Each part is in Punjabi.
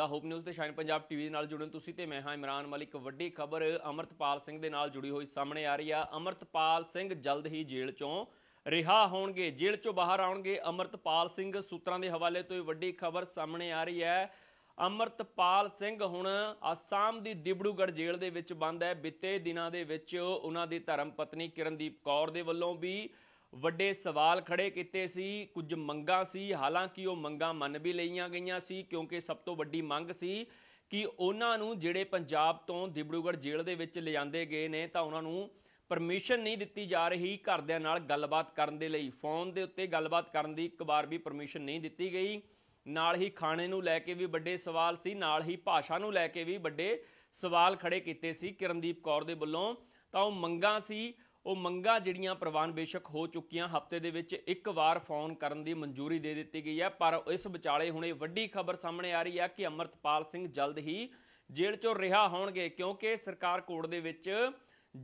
ਦਾ ਹੋਪ ਨਿਊਜ਼ ਤੇ ਸ਼ਾਈਨ ਪੰਜਾਬ ਟੀਵੀ ਦੇ ਨਾਲ ਜੁੜਨ ਤੁਸੀਂ ਤੇ ਮੈਂ ਹਾਂ ਇਮਰਾਨ ਮਲਿਕ ਵੱਡੀ ਖਬਰ ਅਮਰਤਪਾਲ ਸਿੰਘ ਦੇ ਨਾਲ ਜੁੜੀ ਹੋਈ ਸਾਹਮਣੇ ਆ ਰਹੀ ਆ ਅਮਰਤਪਾਲ ਸਿੰਘ ਜਲਦ ਹੀ ਜੇਲ੍ਹ ਚੋਂ ਰਿਹਾ ਹੋਣਗੇ ਜੇਲ੍ਹ ਚੋਂ ਬਾਹਰ ਆਉਣਗੇ ਅਮਰਤਪਾਲ ਸਿੰਘ ਸੂਤਰਾਂ ਦੇ ਹਵਾਲੇ ਤੋਂ ਇਹ ਵੱਡੀ ਖਬਰ ਸਾਹਮਣੇ ਆ ਰਹੀ ਹੈ ਅਮਰਤਪਾਲ ਸਿੰਘ ਹੁਣ ਆਸਾਮ ਦੀ ਦਿਬੜੂਗੜ ਜੇਲ੍ਹ ਦੇ ਵਿੱਚ ਬੰਦ ਹੈ ਬਿੱਤੇ ਦਿਨਾਂ ਦੇ ਵਿੱਚ ਉਹਨਾਂ ਦੀ ਧਰਮ ਪਤਨੀ ਕਿਰਨਦੀਪ ਕੌਰ ਦੇ ਵੱਲੋਂ ਵੀ ਵੱਡੇ ਸਵਾਲ ਖੜੇ ਕੀਤੇ ਸੀ ਕੁਝ ਮੰਗਾਂ ਸੀ ਹਾਲਾਂਕਿ ਉਹ ਮੰਗਾਂ ਮੰਨ ਵੀ ਲਈਆਂ ਗਈਆਂ ਸੀ ਕਿਉਂਕਿ ਸਭ ਤੋਂ ਵੱਡੀ ਮੰਗ ਸੀ ਕਿ ਉਹਨਾਂ ਨੂੰ ਜਿਹੜੇ ਪੰਜਾਬ ਤੋਂ ਦਿਬੜੂਗੜ ਜੇਲ੍ਹ ਦੇ ਵਿੱਚ ਲਿਜਾਂਦੇ ਗਏ ਨੇ ਤਾਂ ਉਹਨਾਂ ਨੂੰ ਪਰਮਿਸ਼ਨ ਨਹੀਂ ਦਿੱਤੀ ਜਾ ਰਹੀ ਘਰਦਿਆਂ ਨਾਲ ਗੱਲਬਾਤ ਕਰਨ ਦੇ ਲਈ ਫੋਨ ਦੇ ਉੱਤੇ ਗੱਲਬਾਤ ਕਰਨ ਦੀ ਇੱਕ ਵਾਰ ਵੀ ਪਰਮਿਸ਼ਨ ਨਹੀਂ ਦਿੱਤੀ ਗਈ ਨਾਲ ਹੀ ਖਾਣੇ ਨੂੰ ਲੈ ਕੇ ਵੀ ਵੱਡੇ ਸਵਾਲ ਸੀ ਨਾਲ ਹੀ ਭਾਸ਼ਾ ਨੂੰ ਲੈ ਕੇ ਵੀ ਵੱਡੇ ਸਵਾਲ ਖੜੇ ਕੀਤੇ ਸੀ ਕਿਰਨਦੀਪ ਕੌਰ ਦੇ ਵੱਲੋਂ ਤਾਂ ਉਹ ਮੰਗਾ ਸੀ ਉਹ ਮੰਗਾ ਜਿਹੜੀਆਂ ਪ੍ਰਵਾਨ ਬੇਸ਼ੱਕ ਹੋ ਚੁੱਕੀਆਂ ਹਫਤੇ ਦੇ ਵਿੱਚ ਇੱਕ ਵਾਰ ਫੋਨ ਕਰਨ ਦੀ ਮਨਜ਼ੂਰੀ ਦੇ ਦਿੱਤੀ ਗਈ ਹੈ ਪਰ ਇਸ ਵਿਚਾਲੇ ਹੁਣੇ ਵੱਡੀ ਖਬਰ ਸਾਹਮਣੇ ਆ ਰਹੀ ਹੈ ਕਿ ਅਮਰਤਪਾਲ ਸਿੰਘ ਜਲਦ ਹੀ ਜੇਲ੍ਹ ਚੋਂ ਰਿਹਾ ਹੋਣਗੇ ਕਿਉਂਕਿ ਸਰਕਾਰ ਕੋਰਟ ਦੇ ਵਿੱਚ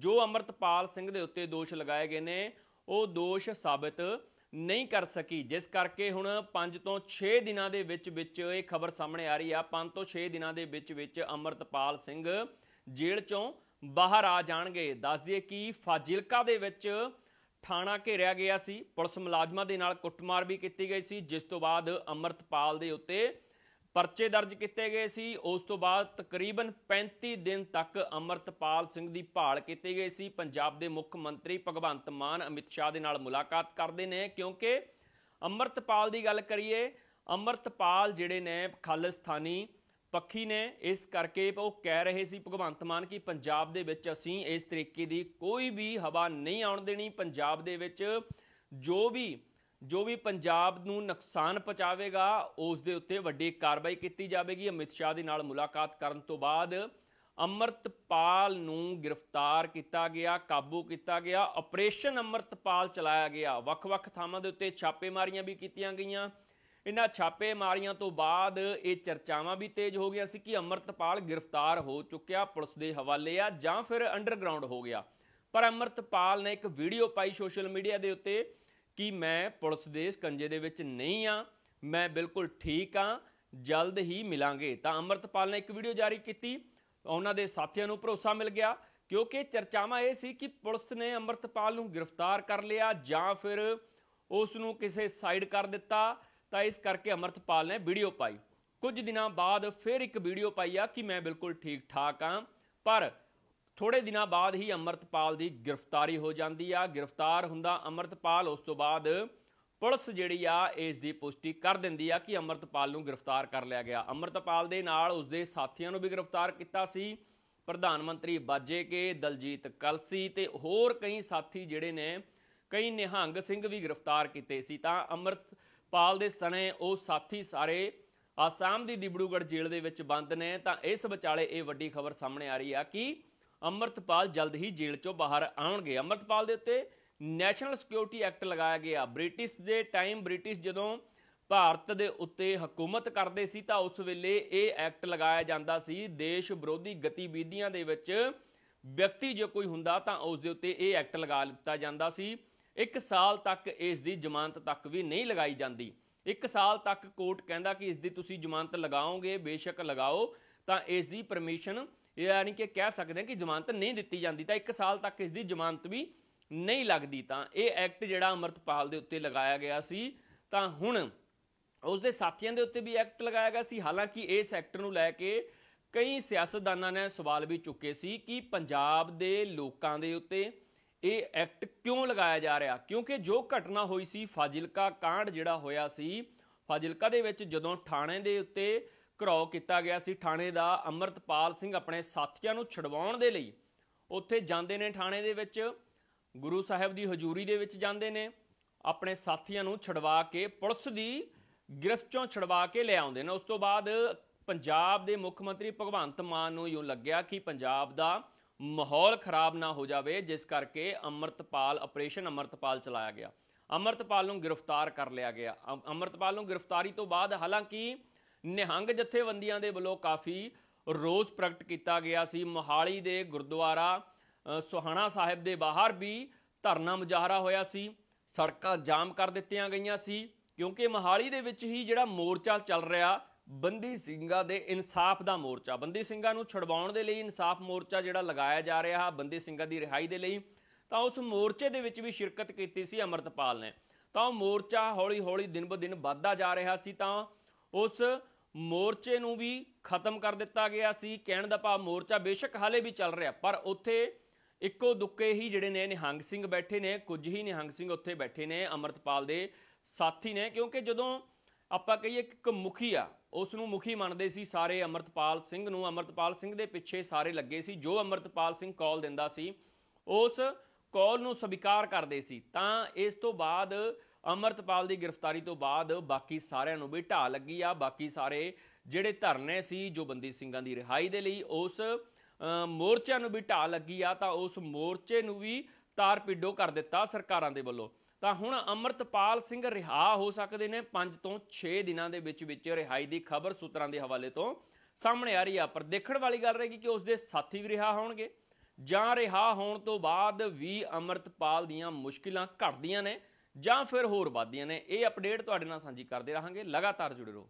ਜੋ ਅਮਰਤਪਾਲ ਸਿੰਘ ਦੇ ਉੱਤੇ ਦੋਸ਼ ਲਗਾਏ ਗਏ ਨੇ ਉਹ ਦੋਸ਼ ਸਾਬਤ ਨਹੀਂ ਕਰ ਸਕੀ ਜਿਸ ਕਰਕੇ ਹੁਣ 5 ਤੋਂ 6 ਦਿਨਾਂ ਦੇ ਵਿੱਚ ਵਿੱਚ ਇਹ ਖਬਰ ਸਾਹਮਣੇ ਆ ਰਹੀ ਆ 5 ਤੋਂ 6 ਦਿਨਾਂ ਦੇ ਵਿੱਚ ਵਿੱਚ ਅਮਰਤਪਾਲ ਸਿੰਘ ਜੇਲ੍ਹ ਚੋਂ ਬਾਹਰ ਆ ਜਾਣਗੇ ਦੱਸ ਦਈਏ ਕਿ ਫਾਜ਼ਿਲਕਾ ਦੇ ਵਿੱਚ ਥਾਣਾ ਘੇਰਿਆ ਗਿਆ ਸੀ ਪੁਲਿਸ ਮੁਲਾਜ਼ਮਾਂ ਦੇ ਨਾਲ ਕੁੱਟਮਾਰ ਵੀ ਕੀਤੀ ਗਈ ਸੀ ਜਿਸ ਤੋਂ ਬਾਅਦ ਅਮਰਤਪਾਲ ਦੇ ਉੱਤੇ ਪਰਚੇ ਦਰਜ ਕੀਤੇ ਗਏ ਸੀ ਉਸ ਤੋਂ ਬਾਅਦ ਤਕਰੀਬਨ 35 ਦਿਨ ਤੱਕ ਅਮਰਤਪਾਲ ਸਿੰਘ ਦੀ ਭਾਲ ਕੀਤੀ ਗਈ ਸੀ ਪੰਜਾਬ ਦੇ ਮੁੱਖ ਮੰਤਰੀ ਭਗਵੰਤ ਮਾਨ ਅਮਿਤ ਸ਼ਾਹ ਦੇ ਨਾਲ ਮੁਲਾਕਾਤ ਕਰਦੇ ਨੇ ਕਿਉਂਕਿ ਅਮਰਤਪਾਲ ਦੀ ਗੱਲ ਕਰੀਏ ਅਮਰਤਪਾਲ ਜਿਹੜੇ ਨੇ ਖਾਲਿਸਤਾਨੀ ਪੱਖੀ ਨੇ ਇਸ ਕਰਕੇ ਉਹ ਕਹਿ ਰਹੇ ਸੀ ਭਗਵੰਤ ਮਾਨ ਕਿ ਪੰਜਾਬ ਦੇ ਵਿੱਚ ਅਸੀਂ ਇਸ ਤਰੀਕੇ ਦੀ ਕੋਈ ਵੀ ਹਵਾ ਨਹੀਂ ਆਉਣ ਦੇਣੀ ਪੰਜਾਬ ਦੇ ਵਿੱਚ ਜੋ ਵੀ ਜੋ ਵੀ ਪੰਜਾਬ ਨੂੰ ਨੁਕਸਾਨ ਪਹੁੰਚਾਵੇਗਾ ਉਸ ਦੇ ਉੱਤੇ ਵੱਡੀ ਕਾਰਵਾਈ ਕੀਤੀ ਜਾਵੇਗੀ ਅਮਿਤ ਸ਼ਾਹ ਦੇ ਨਾਲ ਮੁਲਾਕਾਤ ਕਰਨ ਤੋਂ ਬਾਅਦ ਅਮਰਤਪਾਲ ਨੂੰ ਗ੍ਰਿਫਤਾਰ ਕੀਤਾ ਗਿਆ ਕਾਬੂ ਕੀਤਾ ਗਿਆ ਆਪਰੇਸ਼ਨ ਅਮਰਤਪਾਲ ਚਲਾਇਆ ਗਿਆ ਵੱਖ-ਵੱਖ ਥਾਵਾਂ ਦੇ ਉੱਤੇ ਛਾਪੇਮਾਰੀਆਂ ਵੀ ਕੀਤੀਆਂ ਗਈਆਂ ਇਹਨਾਂ ਛਾਪੇਮਾਰੀਆਂ ਤੋਂ ਬਾਅਦ ਇਹ ਚਰਚਾਵਾਂ ਵੀ ਤੇਜ਼ ਹੋ ਗਈਆਂ ਸੀ ਕਿ ਅਮਰਤਪਾਲ ਗ੍ਰਿਫਤਾਰ ਹੋ ਚੁੱਕਿਆ ਪੁਲਿਸ ਦੇ ਹਵਾਲੇ ਆ ਜਾਂ ਫਿਰ ਅੰਡਰਗਰਾਉਂਡ ਹੋ ਗਿਆ ਪਰ ਅਮਰਤਪਾਲ ਨੇ ਇੱਕ ਵੀਡੀਓ ਪਾਈ ਸੋਸ਼ਲ ਮੀਡੀਆ ਦੇ ਉੱਤੇ ਕਿ ਮੈਂ ਪੁਲਿਸ ਦੇ ਸਕੰਜੇ ਦੇ ਵਿੱਚ ਨਹੀਂ ਆ ਮੈਂ ਬਿਲਕੁਲ ਠੀਕ ਆ ਜਲਦ ਹੀ ਮਿਲਾਂਗੇ ਤਾਂ ਅਮਰਤਪਾਲ ਨੇ ਇੱਕ ਵੀਡੀਓ ਜਾਰੀ ਕੀਤੀ ਉਹਨਾਂ ਦੇ ਸਾਥੀਆਂ ਨੂੰ ਭਰੋਸਾ ਮਿਲ ਗਿਆ ਕਿਉਂਕਿ ਚਰਚਾਵਾਂ ਇਹ ਸੀ ਕਿ ਪੁਲਿਸ ਨੇ ਅਮਰਤਪਾਲ ਨੂੰ ਗ੍ਰਿਫਤਾਰ ਕਰ ਲਿਆ ਜਾਂ ਫਿਰ ਉਸ ਨੂੰ ਕਿਸੇ ਸਾਈਡ ਕਰ ਦਿੱਤਾ ਤਾਂ ਇਸ ਕਰਕੇ ਅਮਰਤਪਾਲ ਨੇ ਵੀਡੀਓ ਪਾਈ ਕੁਝ ਦਿਨਾਂ ਬਾਅਦ ਫਿਰ ਇੱਕ ਵੀਡੀਓ ਪਾਈ ਆ ਕਿ ਮੈਂ ਬਿਲਕੁਲ ਠੀਕ ਠਾਕ ਆ ਪਰ ਥੋੜੇ ਦਿਨਾਂ ਬਾਅਦ ਹੀ ਅਮਰਤਪਾਲ ਦੀ ਗ੍ਰਿਫਤਾਰੀ ਹੋ ਜਾਂਦੀ ਆ ਗ੍ਰਿਫਤਾਰ ਹੁੰਦਾ ਅਮਰਤਪਾਲ ਉਸ ਤੋਂ ਬਾਅਦ ਪੁਲਿਸ ਜਿਹੜੀ ਆ ਇਸ ਦੀ ਪੁਸ਼ਟੀ ਕਰ ਦਿੰਦੀ ਆ ਕਿ ਅਮਰਤਪਾਲ ਨੂੰ ਗ੍ਰਿਫਤਾਰ ਕਰ ਲਿਆ ਗਿਆ ਅਮਰਤਪਾਲ ਦੇ ਨਾਲ ਉਸ ਦੇ ਸਾਥੀਆਂ ਨੂੰ ਵੀ ਗ੍ਰਿਫਤਾਰ ਕੀਤਾ ਸੀ ਪ੍ਰਧਾਨ ਮੰਤਰੀ ਬਾਜੇ ਕੇ ਦਲਜੀਤ ਕਲਸੀ ਤੇ ਹੋਰ ਕਈ ਸਾਥੀ ਜਿਹੜੇ ਨੇ ਕਈ ਨਿਹੰਗ ਸਿੰਘ ਵੀ ਗ੍ਰਿਫਤਾਰ ਕੀਤੇ ਸੀ ਤਾਂ ਅਮਰਤ ਪਾਲ ਦੇ ਸਣੇ ਉਹ ਸਾਥੀ ਸਾਰੇ ਆਸਾਮ ਦੀ ਦਿਬੜੂਗੜ ਜੇਲ੍ਹ ਦੇ ਵਿੱਚ ਬੰਦ ਨੇ ਤਾਂ ਇਸ ਵਿਚਾਲੇ ਇਹ ਵੱਡੀ ਖਬਰ ਸਾਹਮਣੇ ਆ ਰਹੀ ਆ ਕਿ ਅਮਰਤਪਾਲ ਜਲਦ ਹੀ ਜੇਲ੍ਹ ਚੋਂ ਬਾਹਰ ਆਉਣਗੇ ਅਮਰਤਪਾਲ ਦੇ ਉੱਤੇ ਨੈਸ਼ਨਲ ਸਿਕਿਉਰਿਟੀ ਐਕਟ ਲਗਾਇਆ ਗਿਆ ਬ੍ਰਿਟਿਸ਼ ਦੇ ਟਾਈਮ ਬ੍ਰਿਟਿਸ਼ ਜਦੋਂ ਭਾਰਤ ਦੇ ਉੱਤੇ ਹਕੂਮਤ ਕਰਦੇ ਸੀ ਤਾਂ ਉਸ ਵੇਲੇ ਇਹ ਐਕਟ ਲਗਾਇਆ ਜਾਂਦਾ ਸੀ ਦੇਸ਼ ਵਿਰੋਧੀ ਗਤੀਵਿਧੀਆਂ ਦੇ ਵਿੱਚ ਵਿਅਕਤੀ ਜੇ ਕੋਈ ਹੁੰਦਾ ਤਾਂ ਉਸ ਦੇ ਉੱਤੇ ਇਹ ਐਕਟ ਲਗਾ ਦਿੱਤਾ ਜਾਂਦਾ ਸੀ 1 ਸਾਲ ਤੱਕ ਇਸ ਦੀ ਜ਼ਮਾਨਤ ਤੱਕ ਵੀ ਨਹੀਂ ਲਗਾਈ ਜਾਂਦੀ 1 ਸਾਲ ਤੱਕ ਕੋਰਟ ਕਹਿੰਦਾ ਕਿ ਇਸ ਦੀ ਤੁਸੀਂ ਜ਼ਮਾਨਤ ਲਗਾਓਗੇ ਬੇਸ਼ੱਕ ਲਗਾਓ ਤਾਂ ਇਸ ਦੀ ਪਰਮਿਸ਼ਨ ਯਾਨੀ ਕਿ ਕਹਿ ਸਕਦੇ ਹਾਂ ਕਿ ਜ਼ਮਾਨਤ ਨਹੀਂ ਦਿੱਤੀ ਜਾਂਦੀ ਤਾਂ 1 ਸਾਲ ਤੱਕ ਇਸ ਦੀ ਜ਼ਮਾਨਤ ਵੀ ਨਹੀਂ ਲੱਗਦੀ ਤਾਂ ਇਹ ਐਕਟ ਜਿਹੜਾ ਅਮਰਤਪਾਲ ਦੇ ਉੱਤੇ ਲਗਾਇਆ ਗਿਆ ਸੀ ਤਾਂ ਹੁਣ ਉਸ ਦੇ ਸਾਥੀਆਂ ਦੇ ਉੱਤੇ ਵੀ ਐਕਟ ਲਗਾਇਆ ਗਿਆ ਸੀ ਹਾਲਾਂਕਿ ਇਸ ਸੈਕਟਰ ਨੂੰ ਲੈ ਕੇ ਕਈ ਸਿਆਸਤਦਾਨਾਂ ਨੇ ਸਵਾਲ ਵੀ ਚੁੱਕੇ ਸੀ ਕਿ ਪੰਜਾਬ ਦੇ ਲੋਕਾਂ ਦੇ ਉੱਤੇ ਇਹ ਐਕਟ ਕਿਉਂ ਲਗਾਇਆ ਜਾ ਰਿਹਾ ਕਿਉਂਕਿ ਜੋ ਘਟਨਾ ਹੋਈ ਸੀ ਫਾਜ਼ਿਲਕਾ ਕਾਂਡ ਜਿਹੜਾ ਹੋਇਆ ਸੀ ਫਾਜ਼ਿਲਕਾ ਦੇ ਵਿੱਚ ਜਦੋਂ ਥਾਣੇ ਦੇ ਉੱਤੇ ਘਰੋ ਕੀਤਾ ਗਿਆ ਸੀ ਥਾਣੇ ਦਾ ਅਮਰਤਪਾਲ ਸਿੰਘ ਆਪਣੇ ਸਾਥੀਆਂ ਨੂੰ ਛਡਵਾਉਣ ਦੇ ਲਈ ਉੱਥੇ ਜਾਂਦੇ ਨੇ ਥਾਣੇ ਦੇ ਵਿੱਚ ਗੁਰੂ ਸਾਹਿਬ ਦੀ ਹਜ਼ੂਰੀ ਦੇ ਵਿੱਚ ਜਾਂਦੇ ਨੇ ਆਪਣੇ ਸਾਥੀਆਂ ਨੂੰ ਛਡਵਾ ਕੇ ਪੁਲਿਸ ਦੀ ਗ੍ਰਿਫਤ ਚੋਂ ਛਡਵਾ ਕੇ ਲੈ ਆਉਂਦੇ ਨੇ ਉਸ ਤੋਂ ਬਾਅਦ ਪੰਜਾਬ ਦੇ ਮੁੱਖ ਮੰਤਰੀ ਭਗਵੰਤ ਮਾਨ ਨੂੰ ਯੂੰ ਲੱਗਿਆ ਕਿ ਪੰਜਾਬ ਦਾ ਮਾਹੌਲ ਖਰਾਬ ਨਾ ਹੋ ਜਾਵੇ ਜਿਸ ਕਰਕੇ ਅਮਰਤਪਾਲ ਆਪਰੇਸ਼ਨ ਅਮਰਤਪਾਲ ਚਲਾਇਆ ਗਿਆ ਅਮਰਤਪਾਲ ਨੂੰ ਗ੍ਰਿਫਤਾਰ ਕਰ ਲਿਆ ਗਿਆ ਅਮਰਤਪਾਲ ਨੂੰ ਗ੍ਰਿਫਤਾਰੀ ਤੋਂ ਬਾਅਦ ਹਾਲਾਂਕਿ ਨਿਹੰਗ ਜਥੇਬੰਦੀਆਂ ਦੇ ਵੱਲੋਂ ਕਾਫੀ ਰੋਸ ਪ੍ਰਗਟ ਕੀਤਾ ਗਿਆ ਸੀ ਮੋਹਾਲੀ ਦੇ ਗੁਰਦੁਆਰਾ ਸੁਹਾਣਾ ਸਾਹਿਬ ਦੇ ਬਾਹਰ ਵੀ ਧਰਨਾ ਮੁਜ਼ਾਹਰਾ ਹੋਇਆ ਸੀ ਸੜਕਾਂ ਜਾਮ ਕਰ ਦਿੱਤੀਆਂ ਗਈਆਂ ਸੀ ਕਿਉਂਕਿ ਮੋਹਾਲੀ ਦੇ ਵਿੱਚ ਹੀ ਜਿਹੜਾ ਮੋਰਚਾ ਚੱਲ ਰਿਹਾ ਬੰਦੀ ਸਿੰਘਾਂ ਦੇ ਇਨਸਾਫ ਦਾ ਮੋਰਚਾ ਬੰਦੀ ਸਿੰਘਾਂ ਨੂੰ ਛਡਵਾਉਣ ਦੇ ਲਈ ਇਨਸਾਫ ਮੋਰਚਾ ਜਿਹੜਾ ਲਗਾਇਆ ਜਾ ਰਿਹਾ ਬੰਦੀ ਸਿੰਘਾਂ ਦੀ ਰਿਹਾਈ ਦੇ ਲਈ ਤਾਂ ਉਸ ਮੋਰਚੇ ਦੇ ਵਿੱਚ ਵੀ ਸ਼ਿਰਕਤ ਕੀਤੀ ਸੀ ਅਮਰਤਪਾਲ ਨੇ ਤਾਂ ਉਹ ਮੋਰਚਾ ਹੌਲੀ-ਹੌਲੀ ਦਿਨ-ਬ-ਦਿਨ ਵੱਧਦਾ ਜਾ ਰਿਹਾ ਸੀ ਤਾਂ ਉਸ ਮੋਰਚੇ ਨੂੰ ਵੀ ਖਤਮ ਕਰ ਦਿੱਤਾ ਗਿਆ ਸੀ ਕਹਿਣ ਦਾ ਭਾਵ ਮੋਰਚਾ ਬੇਸ਼ੱਕ ਹਾਲੇ ਵੀ ਚੱਲ ਰਿਹਾ ਪਰ ਉੱਥੇ ਇੱਕੋ ਦੁੱਕੇ ਹੀ ਜਿਹੜੇ ਨੇ ਨਿਹੰਗ ਸਿੰਘ ਬੈਠੇ ਨੇ ਕੁਝ ਹੀ ਨਿਹੰਗ ਸਿੰਘ ਉੱਥੇ ਬੈਠੇ ਨੇ ਅਮਰਤਪਾਲ ਦੇ ਸਾਥੀ ਨੇ ਕਿਉਂਕਿ ਜਦੋਂ ਆਪਾਂ ਕਹੀਏ ਇੱਕ ਮੁਖੀ ਆ ਉਸ ਨੂੰ ਮੁਖੀ ਮੰਨਦੇ ਸੀ ਸਾਰੇ ਅਮਰਤਪਾਲ ਸਿੰਘ ਨੂੰ ਅਮਰਤਪਾਲ ਸਿੰਘ ਦੇ ਪਿੱਛੇ ਸਾਰੇ ਲੱਗੇ ਸੀ ਜੋ ਅਮਰਤਪਾਲ ਸਿੰਘ ਕਾਲ ਦਿੰਦਾ ਸੀ ਉਸ ਕਾਲ ਨੂੰ ਸਵੀਕਾਰ ਕਰਦੇ ਸੀ ਤਾਂ ਇਸ ਤੋਂ ਬਾਅਦ ਅਮਰਤਪਾਲ ਦੀ ਗ੍ਰਿਫਤਾਰੀ ਤੋਂ ਬਾਅਦ ਬਾਕੀ ਸਾਰਿਆਂ ਨੂੰ ਵੀ ਢਾਹ ਲੱਗੀ ਆ ਬਾਕੀ ਸਾਰੇ ਜਿਹੜੇ ਧਰਨੇ ਸੀ ਜੋ ਬੰਦੀ ਸਿੰਘਾਂ ਦੀ ਰਿਹਾਈ ਦੇ ਲਈ ਉਸ ਮੋਰਚਿਆਂ ਨੂੰ ਵੀ ਢਾਹ ਲੱਗੀ ਆ ਤਾਂ ਉਸ ਮੋਰਚੇ ਨੂੰ ਵੀ ਤਾਰ ਪਿੱਡੋ ਕਰ ਦਿੱਤਾ ਸਰਕਾਰਾਂ ਦੇ ਵੱਲੋਂ ਤਾਂ ਹੁਣ ਅਮਰਤਪਾਲ ਸਿੰਘ ਰਿਹਾ ਹੋ ਸਕਦੇ ਨੇ 5 ਤੋਂ 6 ਦਿਨਾਂ ਦੇ ਵਿੱਚ ਵਿੱਚ ਰਿਹਾਈ ਦੀ ਖਬਰ ਸੂਤਰਾਂ ਦੇ ਹਵਾਲੇ ਤੋਂ ਸਾਹਮਣੇ ਆ ਰਹੀ ਆ ਪਰ ਦੇਖਣ ਵਾਲੀ ਗੱਲ ਰਹੇਗੀ ਕਿ ਉਸ ਦੇ ਸਾਥੀ ਵੀ ਰਿਹਾ ਹੋਣਗੇ ਜਾਂ ਰਿਹਾ ਹੋਣ ਤੋਂ ਬਾਅਦ ਵੀ ਅਮਰਤਪਾਲ ਦੀਆਂ ਮੁਸ਼ਕਿਲਾਂ ਘਟਦੀਆਂ ਨੇ ਜਾਂ ਫਿਰ ਹੋਰ ਵੱਧਦੀਆਂ ਨੇ ਇਹ ਅਪਡੇਟ ਤੁਹਾਡੇ ਨਾਲ ਸਾਂਝੀ ਕਰਦੇ ਰਹਾਂਗੇ ਲਗਾਤਾਰ ਜੁੜੇ ਰਹੋ